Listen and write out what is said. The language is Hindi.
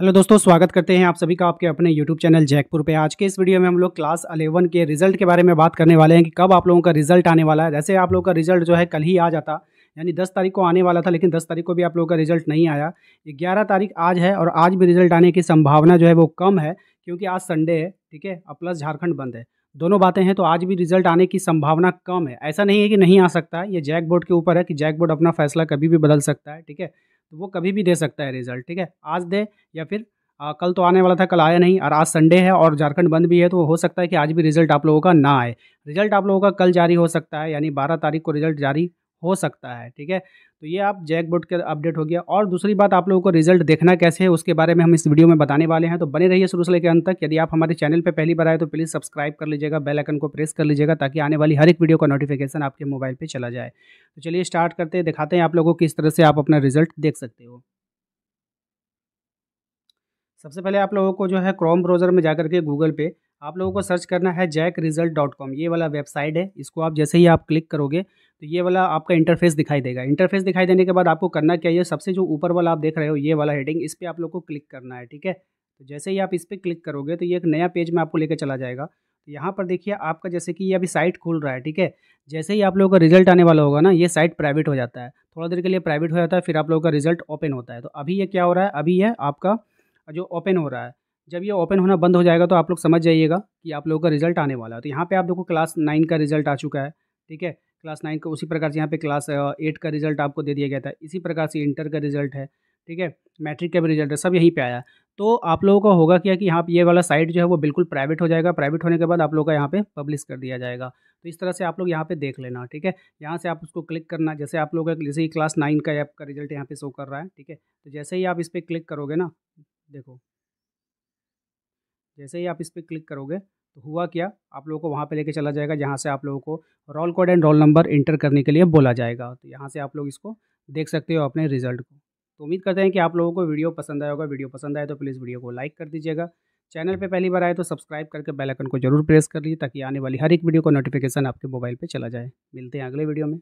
हेलो दोस्तों स्वागत करते हैं आप सभी का आपके अपने यूट्यूब चैनल जैकपुर पे आज के इस वीडियो में हम लोग क्लास अलेवन के रिजल्ट के बारे में बात करने वाले हैं कि कब आप लोगों का रिजल्ट आने वाला है जैसे आप लोगों का रिजल्ट जो है कल ही आ जाता यानी दस तारीख को आने वाला था लेकिन दस तारीख को भी आप लोगों का रिजल्ट नहीं आया ग्यारह तारीख आज है और आज भी रिजल्ट आने की संभावना जो है वो कम है क्योंकि आज संडे है ठीक है और प्लस झारखंड बंद है दोनों बातें हैं तो आज भी रिजल्ट आने की संभावना कम है ऐसा नहीं है कि नहीं आ सकता है ये जैक बोर्ड के ऊपर है कि जैक बोर्ड अपना फैसला कभी भी बदल सकता है ठीक है तो वो कभी भी दे सकता है रिजल्ट ठीक है आज दे या फिर आ, कल तो आने वाला था कल आया नहीं और आज संडे है और झारखंड बंद भी है तो हो सकता है कि आज भी रिजल्ट आप लोगों का ना आए रिजल्ट आप लोगों का कल जारी हो सकता है यानी बारह तारीख को रिजल्ट जारी हो सकता है ठीक है तो ये आप जैक बोर्ड का अपडेट हो गया और दूसरी बात आप लोगों को रिजल्ट देखना कैसे है उसके बारे में हम इस वीडियो में बताने वाले हैं तो बने रहिए शुरू से लेकर अंत तक यदि आप हमारे चैनल पर पहली बार आए तो प्लीज़ सब्सक्राइब कर लीजिएगा बेल आइकन को प्रेस कर लीजिएगा ताकि आने वाली हर एक वीडियो का नोटिफिकेशन आपके मोबाइल पर चला जाए तो चलिए स्टार्ट करते हैं दिखाते हैं आप लोगों को किस तरह से आप अपना रिजल्ट देख सकते हो सबसे पहले आप लोगों को जो है क्रोम ब्राउज़र में जाकर के गूगल पे आप लोगों को सर्च करना है जैक रिजल्ट डॉट कॉम ये वाला वेबसाइट है इसको आप जैसे ही आप क्लिक करोगे तो ये वाला आपका इंटरफेस दिखाई देगा इंटरफेस दिखाई देने के बाद आपको करना क्या है सबसे जो ऊपर वाला आप देख रहे हो ये वाला हेडिंग इस पर आप लोग को क्लिक करना है ठीक है तो जैसे ही आप इस पर क्लिक करोगे तो ये एक नया पेज में आपको लेकर चला जाएगा तो यहाँ पर देखिए आपका जैसे कि ये अभी साइट खुल रहा है ठीक है जैसे ही आप लोगों का रिजल्ट आने वाला होगा ना ये साइट प्राइवेट हो जाता है थोड़ा देर के लिए प्राइवेट हो जाता है फिर आप लोगों का रिजल्ट ओपन होता है तो अभी ये क्या हो रहा है अभी ये आपका जो ओपन हो रहा है जब ये ओपन होना बंद हो जाएगा तो आप लोग समझ जाइएगा कि आप लोगों का रिजल्ट आने वाला है तो यहाँ पर आप लोग को क्लास नाइन का रिजल्ट आ चुका है ठीक है क्लास नाइन का उसी प्रकार से यहाँ पे क्लास एट का रिजल्ट आपको दे दिया गया था इसी प्रकार से इंटर का रिजल्ट है ठीक है मैट्रिक का भी रिजल्ट है सब यहीं पे आया तो आप लोगों का होगा क्या कि यहाँ पे ये वाला साइट जो है वो बिल्कुल प्राइवेट हो जाएगा प्राइवेट होने के बाद आप लोगों का यहाँ पे पब्लिश कर दिया जाएगा तो इस तरह से आप लोग यहाँ पे देख लेना ठीक है यहाँ से आप उसको क्लिक करना जैसे आप लोग जैसे ही क्लास नाइन का ऐप का रिजल्ट यहाँ पे शो कर रहा है ठीक है तो जैसे ही आप इस पर क्लिक करोगे ना देखो जैसे ही आप इस पर क्लिक करोगे तो हुआ क्या आप लोगों को वहाँ पे लेके चला जाएगा जहाँ से आप लोगों को roll code and roll number enter करने के लिए बोला जाएगा तो यहाँ से आप लोग इसको देख सकते हो अपने रिजल्ट को तो उम्मीद करते हैं कि आप लोगों को वीडियो पसंद आया होगा वीडियो पसंद आए तो प्लीज़ वीडियो को लाइक कर दीजिएगा चैनल पर पहली बार आए तो सब्सक्राइब करके बेल को जरूर प्रेस कर लीजिए ताकि आने वाली हर एक वीडियो का नोटिफिकेशन आपके मोबाइल पर चला जाए मिलते हैं अगले वीडियो में